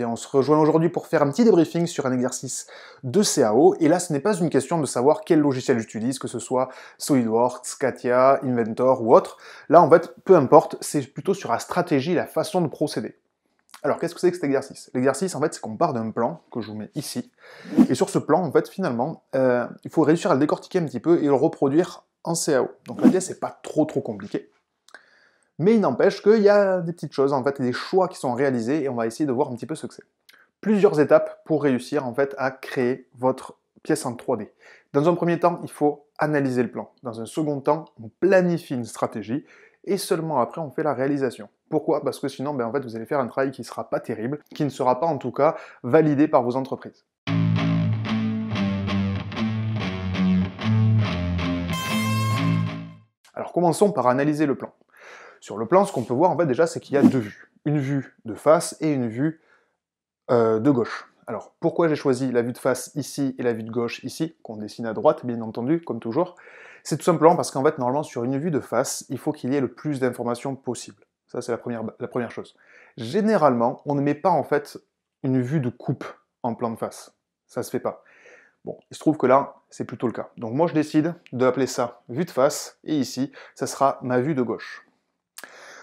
Eh on se rejoint aujourd'hui pour faire un petit débriefing sur un exercice de CAO. Et là, ce n'est pas une question de savoir quel logiciel j'utilise, que ce soit SolidWorks, Katia, Inventor ou autre. Là, en fait, peu importe, c'est plutôt sur la stratégie, la façon de procéder. Alors, qu'est-ce que c'est que cet exercice L'exercice, en fait, c'est qu'on part d'un plan que je vous mets ici. Et sur ce plan, en fait, finalement, euh, il faut réussir à le décortiquer un petit peu et le reproduire en CAO. Donc, l'idée, c'est pas trop trop compliqué. Mais il n'empêche qu'il y a des petites choses, en fait, des choix qui sont réalisés, et on va essayer de voir un petit peu ce que c'est. Plusieurs étapes pour réussir, en fait, à créer votre pièce en 3D. Dans un premier temps, il faut analyser le plan. Dans un second temps, on planifie une stratégie, et seulement après, on fait la réalisation. Pourquoi Parce que sinon, ben, en fait, vous allez faire un travail qui ne sera pas terrible, qui ne sera pas, en tout cas, validé par vos entreprises. Alors commençons par analyser le plan. Sur le plan, ce qu'on peut voir, en fait, déjà, c'est qu'il y a deux vues. Une vue de face et une vue euh, de gauche. Alors, pourquoi j'ai choisi la vue de face ici et la vue de gauche ici, qu'on dessine à droite, bien entendu, comme toujours C'est tout simplement parce qu'en fait, normalement, sur une vue de face, il faut qu'il y ait le plus d'informations possible. Ça, c'est la première, chose. Généralement, on ne met pas, en fait, une vue de coupe en plan de face. Ça se fait pas. Bon, il se trouve que là, c'est plutôt le cas. Donc moi, je décide d'appeler ça vue de face, et ici, ça sera ma vue de gauche.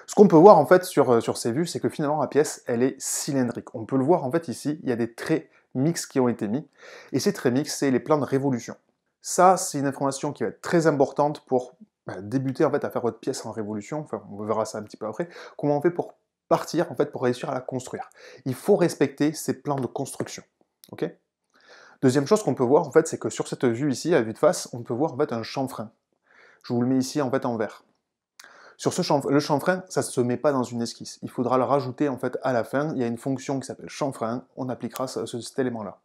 Ce qu'on peut voir en fait sur, euh, sur ces vues, c'est que finalement la pièce, elle est cylindrique. On peut le voir en fait ici, il y a des traits mix qui ont été mis. Et ces traits mix, c'est les plans de révolution. Ça, c'est une information qui va être très importante pour bah, débuter en fait à faire votre pièce en révolution. Enfin, on verra ça un petit peu après. Comment on fait pour partir en fait pour réussir à la construire Il faut respecter ces plans de construction. Ok Deuxième chose qu'on peut voir en fait, c'est que sur cette vue ici, à vue de face, on peut voir un chanfrein. Je vous le mets ici en fait en vert. Sur ce le chanfrein, ça ne se met pas dans une esquisse. Il faudra le rajouter en fait à la fin. Il y a une fonction qui s'appelle chanfrein. On appliquera cet élément-là.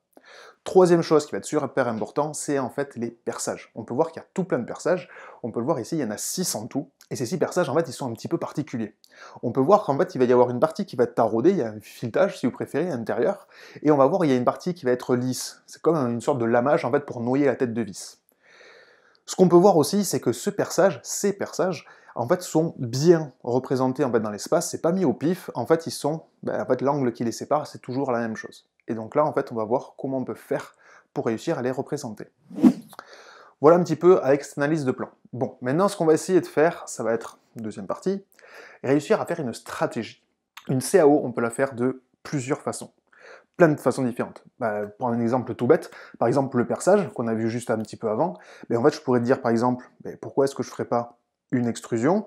Troisième chose qui va être super important, c'est en fait les perçages. On peut voir qu'il y a tout plein de perçages. On peut le voir ici, il y en a 6 en tout. Et ces six perçages, en fait, ils sont un petit peu particuliers. On peut voir qu'en fait, il va y avoir une partie qui va être taraudée, il y a un filetage, si vous préférez, à l'intérieur. Et on va voir qu'il y a une partie qui va être lisse. C'est comme une sorte de lamage, en fait, pour noyer la tête de vis. Ce qu'on peut voir aussi, c'est que ce perçage, ces perçages, en fait, sont bien représentés en fait, dans l'espace, c'est pas mis au pif, en fait, ils sont, ben, en fait, l'angle qui les sépare, c'est toujours la même chose. Et donc là, en fait, on va voir comment on peut faire pour réussir à les représenter. Voilà un petit peu avec cette analyse de plan. Bon, maintenant, ce qu'on va essayer de faire, ça va être, deuxième partie, réussir à faire une stratégie. Une CAO, on peut la faire de plusieurs façons plein de façons différentes. Bah, pour un exemple tout bête, par exemple le perçage qu'on a vu juste un petit peu avant, mais en fait je pourrais dire par exemple, pourquoi est-ce que je ne ferais pas une extrusion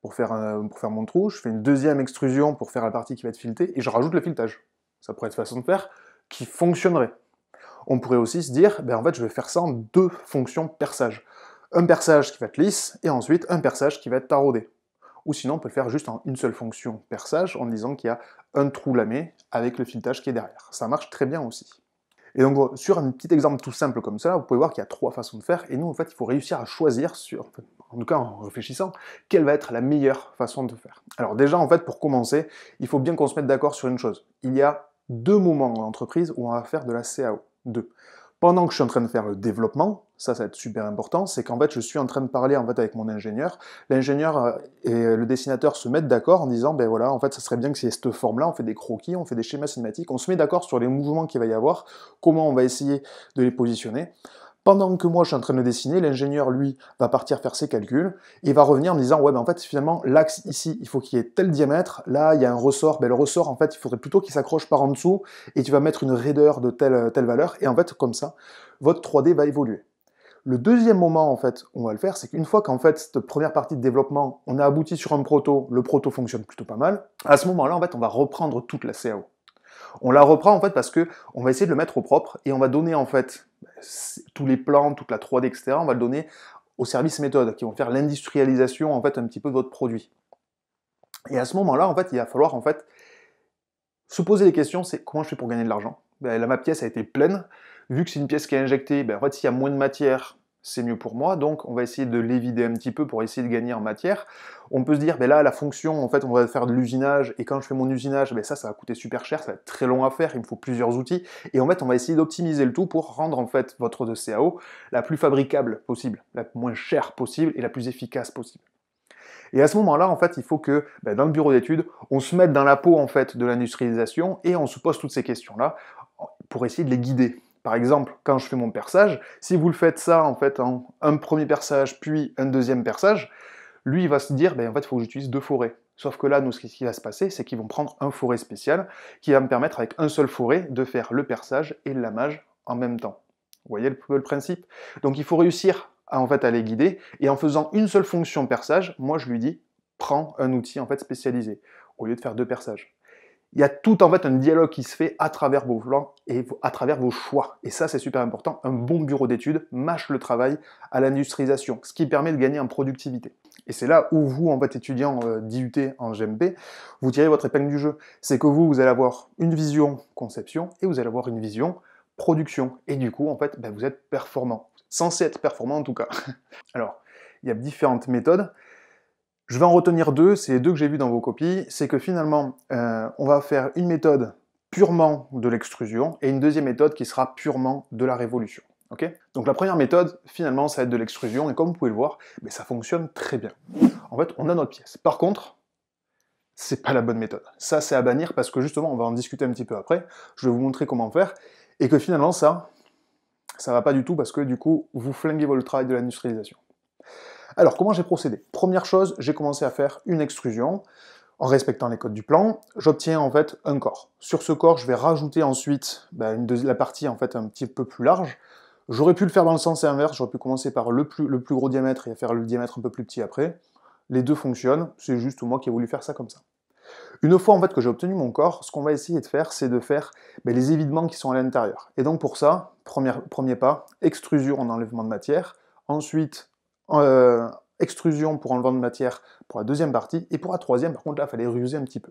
pour faire, pour faire mon trou, je fais une deuxième extrusion pour faire la partie qui va être filetée, et je rajoute le filetage. Ça pourrait être une façon de faire qui fonctionnerait. On pourrait aussi se dire, ben en fait je vais faire ça en deux fonctions perçage. Un perçage qui va être lisse, et ensuite un perçage qui va être taraudé. Ou sinon on peut le faire juste en une seule fonction perçage, en disant qu'il y a un trou lamé avec le filetage qui est derrière. Ça marche très bien aussi. Et donc sur un petit exemple tout simple comme ça, vous pouvez voir qu'il y a trois façons de faire, et nous en fait il faut réussir à choisir sur en tout cas en réfléchissant, quelle va être la meilleure façon de faire. Alors déjà, en fait, pour commencer, il faut bien qu'on se mette d'accord sur une chose. Il y a deux moments en entreprise où on va faire de la CAO. Deux. Pendant que je suis en train de faire le développement, ça, ça va être super important, c'est qu'en fait, je suis en train de parler en fait avec mon ingénieur. L'ingénieur euh, et le dessinateur se mettent d'accord en disant, ben voilà, en fait, ça serait bien que c'est cette forme-là, on fait des croquis, on fait des schémas cinématiques, on se met d'accord sur les mouvements qu'il va y avoir, comment on va essayer de les positionner. Pendant que moi je suis en train de dessiner, l'ingénieur, lui, va partir faire ses calculs et va revenir en disant, ouais, ben en fait, finalement, l'axe ici, il faut qu'il y ait tel diamètre, là, il y a un ressort, ben, le ressort, en fait, il faudrait plutôt qu'il s'accroche par en dessous et tu vas mettre une raideur de telle, telle valeur. Et en fait, comme ça, votre 3D va évoluer. Le deuxième moment, en fait, on va le faire, c'est qu'une fois qu'en fait, cette première partie de développement, on a abouti sur un proto, le proto fonctionne plutôt pas mal, à ce moment-là, en fait, on va reprendre toute la CAO. On la reprend en fait parce que on va essayer de le mettre au propre et on va donner en fait tous les plans, toute la 3D, etc. On va le donner aux services méthodes qui vont faire l'industrialisation en fait un petit peu de votre produit. Et à ce moment-là, en fait, il va falloir en fait se poser les questions, c'est comment je fais pour gagner de l'argent ben, Là, ma pièce a été pleine. Vu que c'est une pièce qui est injectée, ben, en fait, s'il y a moins de matière, c'est mieux pour moi, donc on va essayer de l'évider un petit peu pour essayer de gagner en matière. On peut se dire, ben là, la fonction, en fait, on va faire de l'usinage, et quand je fais mon usinage, ben ça, ça va coûter super cher, ça va être très long à faire, il me faut plusieurs outils, et en fait, on va essayer d'optimiser le tout pour rendre, en fait, votre CAO la plus fabricable possible, la moins chère possible, et la plus efficace possible. Et à ce moment-là, en fait, il faut que, ben, dans le bureau d'études, on se mette dans la peau, en fait, de l'industrialisation, et on se pose toutes ces questions-là pour essayer de les guider par exemple, quand je fais mon perçage, si vous le faites ça en fait un premier perçage puis un deuxième perçage, lui il va se dire ben, en fait il faut que j'utilise deux forêts. Sauf que là, nous, ce qui va se passer, c'est qu'ils vont prendre un forêt spécial qui va me permettre, avec un seul forêt, de faire le perçage et le lamage en même temps. Vous voyez le, principe Donc il faut réussir à, en fait, à les guider. Et en faisant une seule fonction perçage, moi je lui dis, prends un outil en fait spécialisé, au lieu de faire deux perçages il y a tout en fait un dialogue qui se fait à travers vos plans et à travers vos choix. Et ça, c'est super important. Un bon bureau d'études mâche le travail à l'industrialisation, ce qui permet de gagner en productivité. Et c'est là où vous, en fait, étudiant euh, d'IUT en GMP, vous tirez votre épingle du jeu. C'est que vous, vous allez avoir une vision conception et vous allez avoir une vision production. Et du coup, en fait, ben, vous êtes performant. Censé être performant en tout cas. Alors, il y a différentes méthodes. Je vais en retenir deux, c'est les deux que j'ai vus dans vos copies, c'est que finalement, euh, on va faire une méthode purement de l'extrusion et une deuxième méthode qui sera purement de la révolution. ok Donc la première méthode, finalement, ça va être de l'extrusion, et comme vous pouvez le voir, mais ça fonctionne très bien. En fait, on a notre pièce. Par contre, c'est pas la bonne méthode. Ça, c'est à bannir parce que justement, on va en discuter un petit peu après. Je vais vous montrer comment faire. Et que finalement, ça, ça va pas du tout parce que du coup, vous flinguez votre travail de l'industrialisation. Alors, comment j'ai procédé Première chose, j'ai commencé à faire une extrusion en respectant les codes du plan, j'obtiens en fait un corps. Sur ce corps, je vais rajouter ensuite ben, la partie en fait un petit peu plus large. J'aurais pu le faire dans le sens inverse, j'aurais pu commencer par le plus, le plus gros diamètre et faire le diamètre un peu plus petit après. Les deux fonctionnent, c'est juste moi qui ai voulu faire ça comme ça. Une fois en fait que j'ai obtenu mon corps, ce qu'on va essayer de faire, c'est de faire ben, les évidements qui sont à l'intérieur. Et donc pour ça, premier, premier pas, extrusion en enlèvement de matière, ensuite euh, extrusion pour enlevant de matière pour la deuxième partie, et pour la troisième, par contre, là, il fallait ruser un petit peu.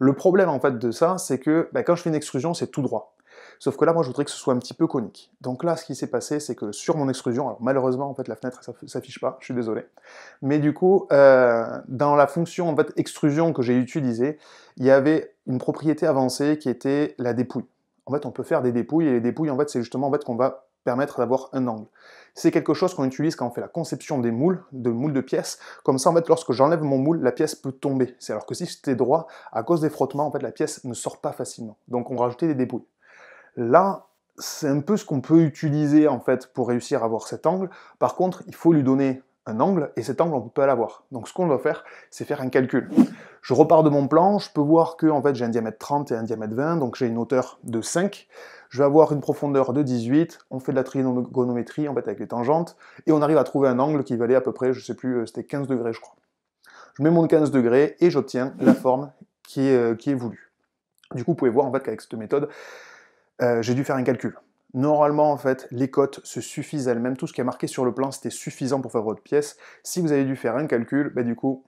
Le problème, en fait, de ça, c'est que bah, quand je fais une extrusion, c'est tout droit. Sauf que là, moi, je voudrais que ce soit un petit peu conique. Donc là, ce qui s'est passé, c'est que sur mon extrusion, alors malheureusement, en fait, la fenêtre ne s'affiche pas, je suis désolé. Mais du coup, euh, dans la fonction en fait, extrusion que j'ai utilisée, il y avait une propriété avancée qui était la dépouille. En fait, on peut faire des dépouilles, et les dépouilles, en fait, c'est justement en fait, qu'on va permettre d'avoir un angle. C'est quelque chose qu'on utilise quand on fait la conception des moules, de moules de pièces. Comme ça, en fait, lorsque j'enlève mon moule, la pièce peut tomber. C'est alors que si c'était droit, à cause des frottements, en fait, la pièce ne sort pas facilement. Donc, on rajoutait des dépouilles. Là, c'est un peu ce qu'on peut utiliser, en fait, pour réussir à avoir cet angle. Par contre, il faut lui donner un angle, et cet angle, on peut pas l'avoir. Donc ce qu'on doit faire, c'est faire un calcul. Je repars de mon plan, je peux voir que en fait, j'ai un diamètre 30 et un diamètre 20, donc j'ai une hauteur de 5. Je vais avoir une profondeur de 18, on fait de la trigonométrie, en fait, avec les tangentes, et on arrive à trouver un angle qui valait à peu près, je sais plus, euh, c'était 15 degrés, je crois. Je mets mon 15 degrés et j'obtiens la forme qui est, euh, qui est voulue. Du coup, vous pouvez voir en fait qu'avec cette méthode, euh, j'ai dû faire un calcul. Normalement, en fait, les cotes se suffisent elles-mêmes. Tout ce qui est marqué sur le plan, c'était suffisant pour faire votre pièce. Si vous avez dû faire un calcul, ben du coup,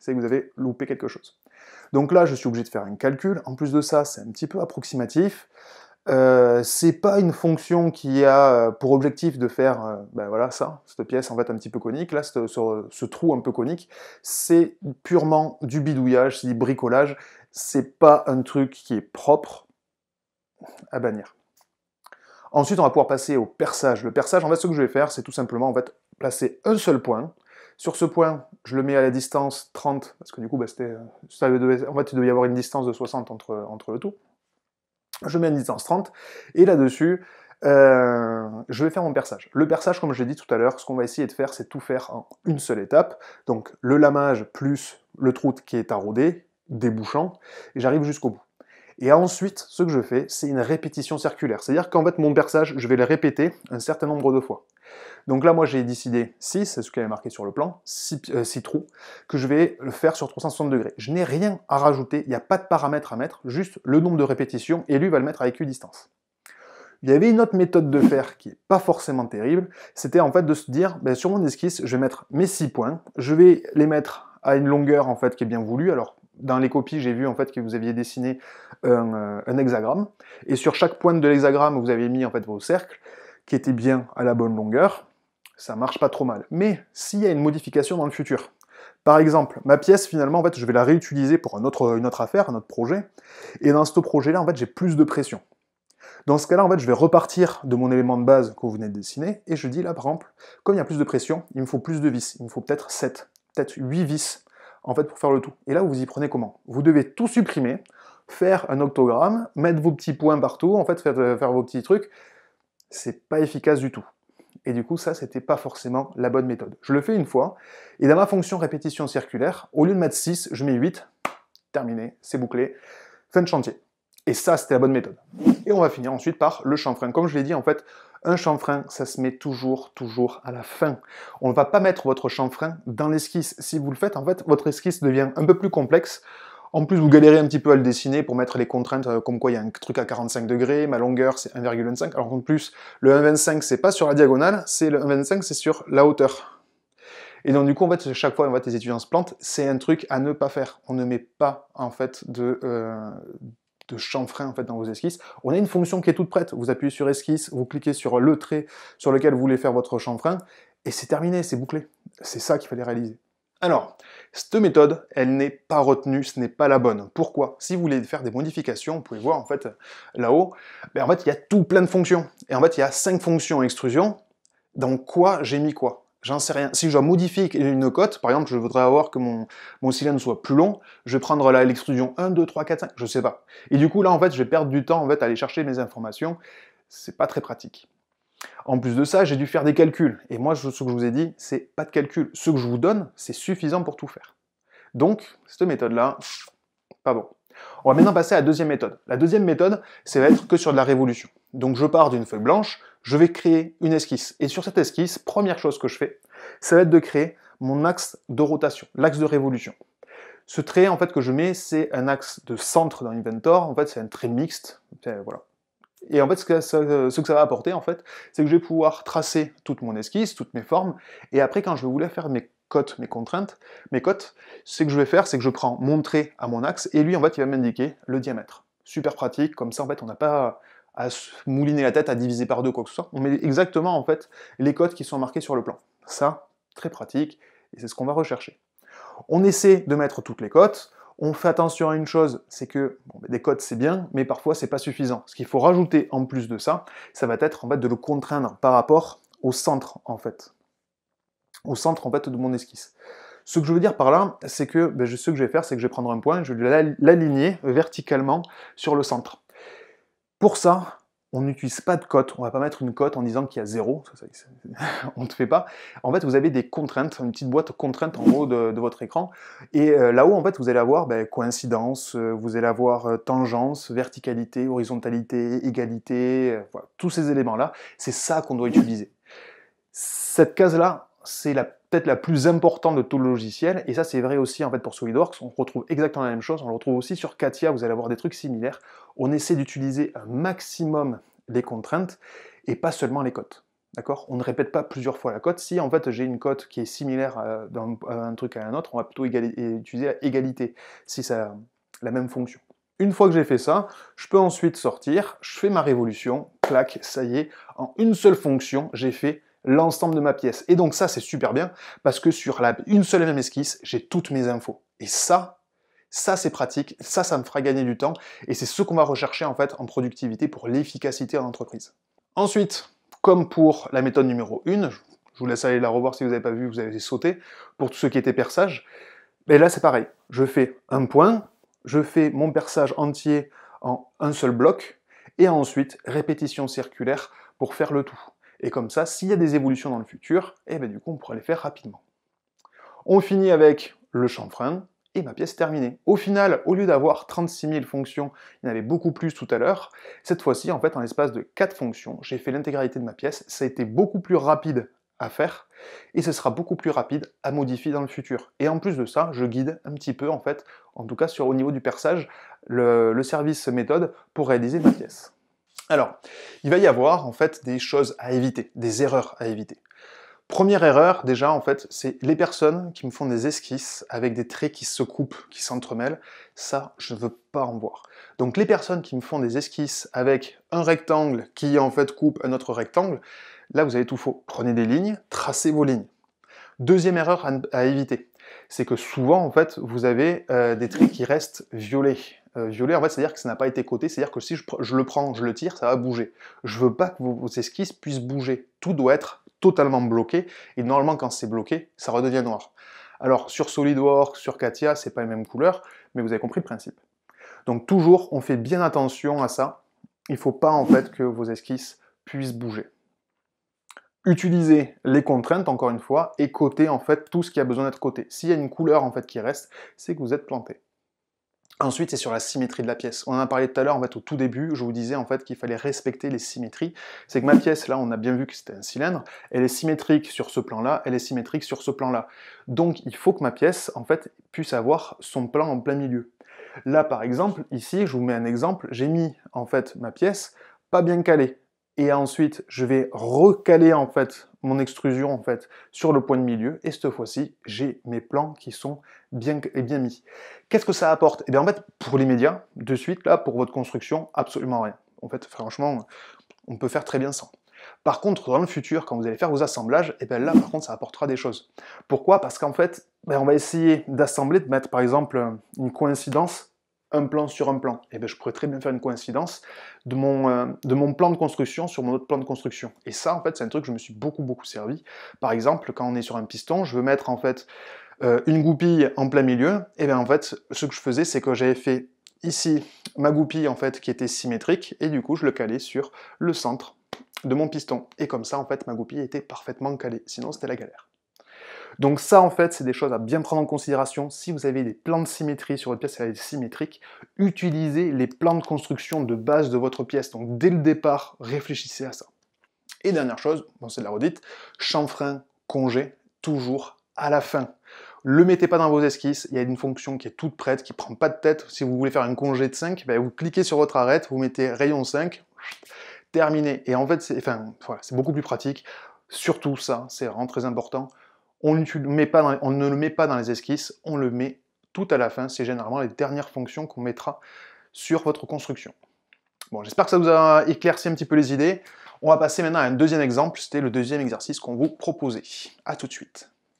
c'est que vous avez loupé quelque chose. Donc là, je suis obligé de faire un calcul. En plus de ça, c'est un petit peu approximatif. Euh, c'est pas une fonction qui a euh, pour objectif de faire ben voilà ça, cette pièce en fait un petit peu conique, là ce, ce trou un peu conique, c'est purement du bidouillage, c'est du bricolage, c'est pas un truc qui est propre à bannir. Ensuite, on va pouvoir passer au perçage. Le perçage, en fait, ce que je vais faire, c'est tout simplement, en fait, placer un seul point. Sur ce point, je le mets à la distance 30, parce que du coup, bah, c'était, euh, ça devait, en fait, il devait y avoir une distance de 60 entre, entre le tout. Je mets à une distance 30, et là-dessus, euh, je vais faire mon perçage. Le perçage, comme je l'ai dit tout à l'heure, ce qu'on va essayer de faire, c'est tout faire en une seule étape. Donc le lamage plus le trou qui est arrodé, débouchant, et j'arrive jusqu'au bout. Et ensuite, ce que je fais, c'est une répétition circulaire. C'est-à-dire qu'en fait, mon berçage, je vais le répéter un certain nombre de fois. Donc là, moi, j'ai décidé 6, c'est ce qui avait marqué sur le plan, 6, euh, trous, que je vais le faire sur 360 degrés. Je n'ai rien à rajouter, il n'y a pas de paramètre à mettre, juste le nombre de répétitions, et lui va le mettre à écu-distance. Il y avait une autre méthode de faire qui n'est pas forcément terrible, c'était en fait de se dire, ben, sur mon esquisse, je vais mettre mes 6 points, je vais les mettre à une longueur en fait qui est bien voulue. Alors dans les copies, j'ai vu en fait que vous aviez dessiné euh, un, hexagramme. Et sur chaque pointe de l'hexagramme, vous avez mis en fait vos cercles qui étaient bien à la bonne longueur. Ça marche pas trop mal. Mais s'il y a une modification dans le futur, par exemple, ma pièce, finalement, en fait, je vais la réutiliser pour un autre, une autre affaire, un autre projet. Et dans ce projet-là, en fait, j'ai plus de pression. Dans ce cas-là, en fait, je vais repartir de mon élément de base que vous venez de dessiner, et je dis là, par exemple, comme il y a plus de pression, il me faut plus de vis. Il me faut peut-être 7, peut-être 8 vis en fait, pour faire le tout. Et là, vous y prenez comment Vous devez tout supprimer, faire un octogramme, mettre vos petits points partout, en fait, faire, faire vos petits trucs. C'est pas efficace du tout. Et du coup, ça, c'était pas forcément la bonne méthode. Je le fais une fois, et dans ma fonction répétition circulaire, au lieu de mettre 6, je mets 8. Terminé, c'est bouclé. Fin de chantier. Et ça, c'était la bonne méthode. Et on va finir ensuite par le chanfrein. Comme je l'ai dit, en fait, un chanfrein, ça se met toujours, toujours à la fin. On ne va pas mettre votre chanfrein dans l'esquisse. Si vous le faites, en fait, votre esquisse devient un peu plus complexe. En plus, vous galérez un petit peu à le dessiner pour mettre les contraintes euh, comme quoi il y a un truc à 45 degrés, ma longueur c'est 1,25. Alors en plus, le 1,25 c'est pas sur la diagonale, c'est le 1,25 c'est sur la hauteur. Et donc du coup, en fait, chaque fois, on voit les étudiants se plantent, c'est un truc à ne pas faire. On ne met pas, en fait, de, euh, de chanfrein en fait dans vos esquisses. On a une fonction qui est toute prête. Vous appuyez sur esquisse, vous cliquez sur le trait sur lequel vous voulez faire votre chanfrein, et c'est terminé, c'est bouclé. C'est ça qu'il fallait réaliser. Alors, cette méthode, elle n'est pas retenue, ce n'est pas la bonne. Pourquoi Si vous voulez faire des modifications, vous pouvez voir en fait là-haut, ben, en fait il y a tout plein de fonctions. Et en fait il y a cinq fonctions extrusion, dans quoi j'ai mis quoi. J'en sais rien. Si je dois modifier une cote, par exemple, je voudrais avoir que mon, mon cylindre soit plus long, je vais prendre l'extrusion 1, 2, 3, 4, 5, je sais pas. Et du coup, là, en fait, je vais perdre du temps en fait, à aller chercher mes informations. C'est pas très pratique. En plus de ça, j'ai dû faire des calculs. Et moi, ce que je vous ai dit, c'est pas de calcul. Ce que je vous donne, c'est suffisant pour tout faire. Donc, cette méthode-là, pas bon. On va maintenant passer à la deuxième méthode. La deuxième méthode, c'est va être que sur de la révolution. Donc, je pars d'une feuille blanche, je vais créer une esquisse. Et sur cette esquisse, première chose que je fais, ça va être de créer mon axe de rotation, l'axe de révolution. Ce trait en fait que je mets, c'est un axe de centre dans Inventor, en fait c'est un trait mixte, voilà. Et en fait ce que ça, va apporter en fait, c'est que je vais pouvoir tracer toute mon esquisse, toutes mes formes, et après quand je vais vouloir faire mes cotes, mes contraintes, mes cotes, ce que je vais faire, c'est que je prends mon trait à mon axe, et lui en fait il va m'indiquer le diamètre. Super pratique, comme ça en fait on n'a pas à mouliner la tête, à diviser par deux, quoi que ce soit. On met exactement en fait les cotes qui sont marquées sur le plan. Ça, très pratique, et c'est ce qu'on va rechercher. On essaie de mettre toutes les cotes. On fait attention à une chose, c'est que des cotes, c'est bien, mais parfois c'est pas suffisant. Ce qu'il faut rajouter en plus de ça, ça va être en fait de le contraindre par rapport au centre en fait, au centre en fait de mon esquisse. Ce que je veux dire par là, c'est que ben, ce que je vais faire, c'est que je vais prendre un point, je vais l'aligner verticalement sur le centre. Pour ça, on n'utilise pas de cote, on va pas mettre une cote en disant qu'il y a zéro, on ne fait pas. En fait, vous avez des contraintes, une petite boîte contrainte en haut de, votre écran, et euh, là-haut, en fait, vous allez avoir ben, coïncidence, euh, vous allez avoir euh, tangence, verticalité, horizontalité, égalité, voilà, tous ces éléments-là, c'est ça qu'on doit utiliser. Cette case-là, c'est peut-être la plus importante de tout le logiciel, et ça c'est vrai aussi en fait pour SolidWorks, on retrouve exactement la même chose, on le retrouve aussi sur Katia, vous allez avoir des trucs similaires, on essaie d'utiliser un maximum des contraintes, et pas seulement les cotes. D'accord On ne répète pas plusieurs fois la cote. Si en fait j'ai une cote qui est similaire euh, dans un truc à un autre, on va plutôt utiliser la égalité, si ça la même fonction. Une fois que j'ai fait ça, je peux ensuite sortir, je fais ma révolution, clac, ça y est, en une seule fonction, j'ai fait l'ensemble de ma pièce. Et donc ça, c'est super bien, parce que sur la, une seule et même esquisse, j'ai toutes mes infos. Et ça, ça c'est pratique, ça, ça me fera gagner du temps, et c'est ce qu'on va rechercher en fait en productivité pour l'efficacité en entreprise. Ensuite, comme pour la méthode numéro 1, je vous laisse aller la revoir si vous n'avez pas vu, vous avez sauté, pour tout ce qui était perçage, mais là c'est pareil, je fais un point, je fais mon perçage entier en un seul bloc, et ensuite répétition circulaire pour faire le tout. Et comme ça, s'il y a des évolutions dans le futur, et eh ben du coup, on pourra les faire rapidement. On finit avec le chanfrein, et ma pièce terminée. Au final, au lieu d'avoir 36 000 fonctions, il y en avait beaucoup plus tout à l'heure, cette fois-ci, en fait, en l'espace de 4 fonctions, j'ai fait l'intégralité de ma pièce, ça a été beaucoup plus rapide à faire, et ce sera beaucoup plus rapide à modifier dans le futur. Et en plus de ça, je guide un petit peu, en fait, en tout cas sur, au niveau du perçage, le service méthode pour réaliser ma pièce. Alors, il va y avoir en fait des choses à éviter, des erreurs à éviter. Première erreur, déjà, en fait, c'est les personnes qui me font des esquisses avec des traits qui se coupent, qui s'entremêlent. Ça, je ne veux pas en voir. Donc, les personnes qui me font des esquisses avec un rectangle qui, en fait, coupe un autre rectangle, là, vous avez tout faux. Prenez des lignes, tracez vos lignes. Deuxième erreur à, éviter, c'est que souvent, en fait, vous avez euh, des traits qui restent violets. Euh, violet, en fait, c'est-à-dire que ça n'a pas été coté, c'est-à-dire que si je, le prends, je le tire, ça va bouger. Je veux pas que vos, esquisses puissent bouger. Tout doit être totalement bloqué, et normalement, quand c'est bloqué, ça redevient noir. Alors, sur SolidWorks, sur Katia, c'est pas les mêmes couleurs, mais vous avez compris le principe. Donc, toujours, on fait bien attention à ça. Il faut pas, en fait, que vos esquisses puissent bouger. Utilisez les contraintes, encore une fois, et cotez, en fait, tout ce qui a besoin d'être coté. S'il y a une couleur, en fait, qui reste, c'est que vous êtes planté. Ensuite, c'est sur la symétrie de la pièce. On en a parlé tout à l'heure, en fait, au tout début, je vous disais en fait qu'il fallait respecter les symétries. C'est que ma pièce, là, on a bien vu que c'était un cylindre, elle est symétrique sur ce plan-là, elle est symétrique sur ce plan-là. Donc, il faut que ma pièce, en fait, puisse avoir son plan en plein milieu. Là, par exemple, ici, je vous mets un exemple, j'ai mis, en fait, ma pièce pas bien calée et ensuite je vais recaler en fait mon extrusion en fait sur le point de milieu et cette fois-ci j'ai mes plans qui sont bien bien mis. Qu'est-ce que ça apporte Et eh bien en fait pour l'immédiat de suite là pour votre construction absolument rien. En fait franchement on peut faire très bien sans. Par contre, dans le futur, quand vous allez faire vos assemblages, et eh bien là, par contre, ça apportera des choses. Pourquoi Parce qu'en fait, ben, on va essayer d'assembler, de mettre par exemple une coïncidence un plan sur un plan. Et eh bien, je pourrais très bien faire une coïncidence de mon, euh, de mon plan de construction sur mon autre plan de construction. Et ça, en fait, c'est un truc que je me suis beaucoup, beaucoup servi. Par exemple, quand on est sur un piston, je veux mettre, en fait, euh, une goupille en plein milieu. Et eh bien, en fait, ce que je faisais, c'est que j'avais fait ici ma goupille, en fait, qui était symétrique. Et du coup, je le calais sur le centre de mon piston. Et comme ça, en fait, ma goupille était parfaitement calée. Sinon, c'était la galère. Donc ça, en fait, c'est des choses à bien prendre en considération. Si vous avez des plans de symétrie sur votre pièce, elle est symétrique, utilisez les plans de construction de base de votre pièce. Donc dès le départ, réfléchissez à ça. Et dernière chose, bon, c'est de la redite, chanfrein, congé, toujours à la fin. Le mettez pas dans vos esquisses, il y a une fonction qui est toute prête, qui prend pas de tête. Si vous voulez faire un congé de 5, ben, vous cliquez sur votre arête, vous mettez rayon 5, terminé. Et en fait, c'est enfin, beaucoup plus pratique. Surtout ça, c'est vraiment très important. On, ne le met pas dans les esquisses, on le met tout à la fin. C'est généralement les dernières fonctions qu'on mettra sur votre construction. Bon, j'espère que ça vous a éclairci un petit peu les idées. On va passer maintenant à un deuxième exemple. C'était le deuxième exercice qu'on vous proposait. A tout de suite.